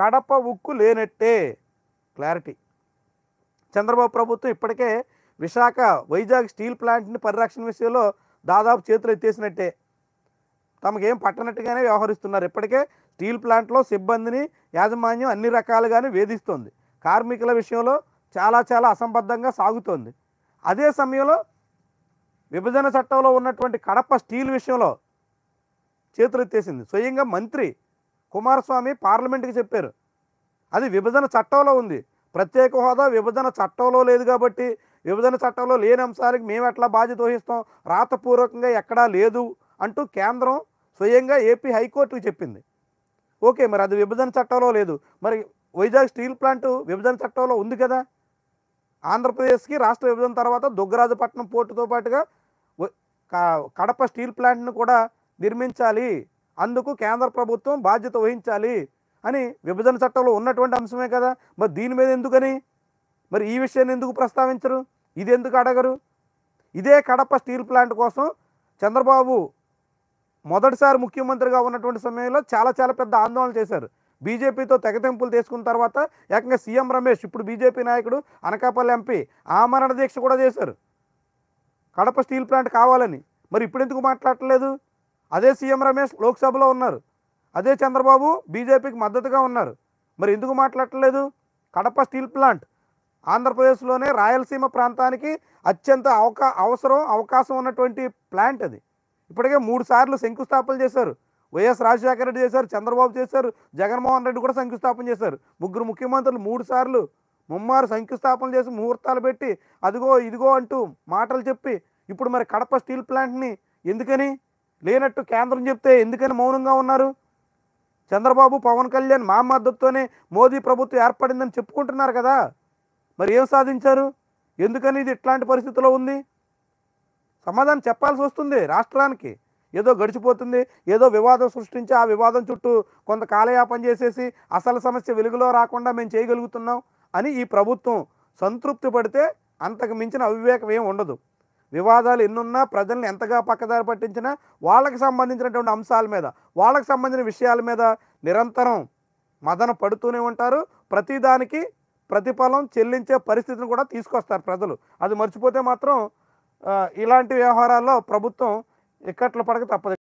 కడప ఉక్కు లేనట్టే క్లారిటీ చంద్రబాబు ప్రభుత్వం ఇప్పటికే విశాఖ వైజాగ్ స్టీల్ ప్లాంట్ని పరిరక్షణ విషయంలో దాదాపు చేతులు ఎత్తేసినట్టే తమకేం పట్టనట్టుగానే వ్యవహరిస్తున్నారు ఇప్పటికే స్టీల్ ప్లాంట్లో సిబ్బందిని యాజమాన్యం అన్ని రకాలుగానే వేధిస్తోంది కార్మికుల విషయంలో చాలా చాలా అసంబద్ధంగా సాగుతోంది అదే సమయంలో విభజన చట్టంలో ఉన్నటువంటి కడప స్టీల్ విషయంలో చేతులెత్తేసింది స్వయంగా మంత్రి కుమారస్వామి పార్లమెంట్కి చెప్పారు అది విభజన చట్టంలో ఉంది ప్రత్యేక హోదా విభజన చట్టంలో లేదు కాబట్టి విభజన చట్టంలో లేని అంశాలకు మేము ఎట్లా బాధ్యత వహిస్తాం రాతపూర్వకంగా ఎక్కడా లేదు అంటూ కేంద్రం స్వయంగా ఏపీ హైకోర్టుకు చెప్పింది ఓకే మరి అది విభజన చట్టంలో లేదు మరి వైజాగ్ స్టీల్ ప్లాంటు విభజన చట్టంలో ఉంది కదా ఆంధ్రప్రదేశ్కి రాష్ట్ర విభజన తర్వాత దుగ్గరాజపట్నం పోర్టుతో పాటుగా కడప స్టీల్ ప్లాంట్ను కూడా నిర్మించాలి అందుకు కేంద్ర ప్రభుత్వం బాధ్యత వహించాలి అని విభజన చట్టంలో ఉన్నటువంటి అంశమే కదా మరి దీని మీద ఎందుకని మరి ఈ విషయాన్ని ఎందుకు ప్రస్తావించరు ఇది ఎందుకు అడగరు ఇదే కడప స్టీల్ ప్లాంట్ కోసం చంద్రబాబు మొదటిసారి ముఖ్యమంత్రిగా ఉన్నటువంటి సమయంలో చాలా చాలా పెద్ద ఆందోళన చేశారు బీజేపీతో తెగతింపులు తీసుకున్న తర్వాత ఏకంగా సీఎం రమేష్ ఇప్పుడు బీజేపీ నాయకుడు అనకాపల్లి ఎంపీ ఆమరణ దీక్ష కూడా చేశారు కడప స్టీల్ ప్లాంట్ కావాలని మరి ఇప్పుడు ఎందుకు మాట్లాడలేదు అదే సీఎం రమేష్ లోక్సభలో ఉన్నారు అదే చంద్రబాబు బీజేపీకి మద్దతుగా ఉన్నారు మరి ఎందుకు మాట్లాడలేదు కడప స్టీల్ ప్లాంట్ ఆంధ్రప్రదేశ్లోనే రాయలసీమ ప్రాంతానికి అత్యంత అవకా అవసరం అవకాశం ఉన్నటువంటి ప్లాంట్ అది ఇప్పటికే మూడు సార్లు శంకుస్థాపన చేశారు వైఎస్ రాజశేఖర రెడ్డి చేశారు చంద్రబాబు చేశారు జగన్మోహన్ రెడ్డి కూడా శంకుస్థాపన చేశారు ముగ్గురు ముఖ్యమంత్రులు మూడు సార్లు ముమ్మారు శంకుస్థాపన చేసి ముహూర్తాలు పెట్టి అదిగో ఇదిగో అంటూ మాటలు చెప్పి ఇప్పుడు మరి కడప స్టీల్ ప్లాంట్ని ఎందుకని లేనట్టు కేంద్రం చెప్తే ఎందుకని మౌనంగా ఉన్నారు చంద్రబాబు పవన్ కళ్యాణ్ మా మద్దతుతోనే మోదీ ప్రభుత్వం ఏర్పడిందని చెప్పుకుంటున్నారు కదా మరి ఏం సాధించారు ఎందుకని ఇది ఇట్లాంటి పరిస్థితిలో ఉంది సమాధానం చెప్పాల్సి వస్తుంది రాష్ట్రానికి ఏదో గడిచిపోతుంది ఏదో వివాదం సృష్టించి ఆ వివాదం చుట్టూ కొంత కాలయాపం చేసేసి అసలు సమస్య వెలుగులో రాకుండా మేము చేయగలుగుతున్నాం అని ఈ ప్రభుత్వం సంతృప్తి పడితే అంతకు మించిన అవివేకం ఏం ఉండదు వివాదాలు ఎన్నున్నా ప్రజల్ని ఎంతగా పక్కదారి పట్టించినా వాళ్ళకి సంబంధించినటువంటి అంశాల మీద వాళ్ళకి సంబంధించిన విషయాల మీద నిరంతరం మదన పడుతూనే ఉంటారు ప్రతిదానికి ప్రతిఫలం చెల్లించే పరిస్థితిని కూడా తీసుకొస్తారు ప్రజలు అది మర్చిపోతే మాత్రం ఇలాంటి వ్యవహారాల్లో ప్రభుత్వం ఇక్కట్లు పడక తప్పదు